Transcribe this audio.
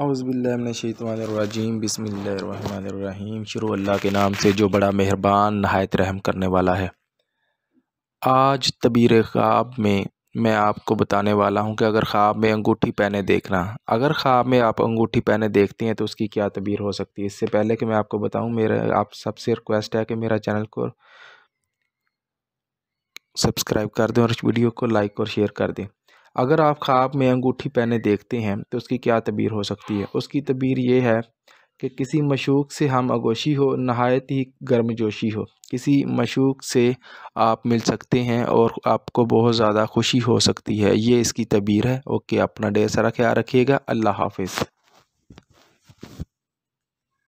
अज़बिल्लाशीतवानरजीम बसमीम शुरू अल्लाह के नाम से जो बड़ा मेहरबान नहायत रहम करने वाला है आज तबीर ख्वाब में मैं आपको बताने वाला हूं कि अगर ख्वाब में अंगूठी पहने देखना अगर ख्वाब में आप अंगूठी पहने देखती हैं तो उसकी क्या तबीर हो सकती है इससे पहले कि मैं आपको बताऊँ मेरा आप सबसे रिक्वेस्ट है कि मेरा चैनल को सब्सक्राइब कर दें और इस वीडियो को लाइक और शेयर कर दें अगर आप ख्वाब में अंगूठी पहने देखते हैं तो उसकी क्या तबीर हो सकती है उसकी तबीर ये है कि किसी मशूक से हम आगोशी हो नहायत ही गर्म जोशी हो किसी मशूक से आप मिल सकते हैं और आपको बहुत ज़्यादा खुशी हो सकती है ये इसकी तबीर है ओके अपना ढेर सारा ख्याल रखिएगा अल्लाह हाफिज़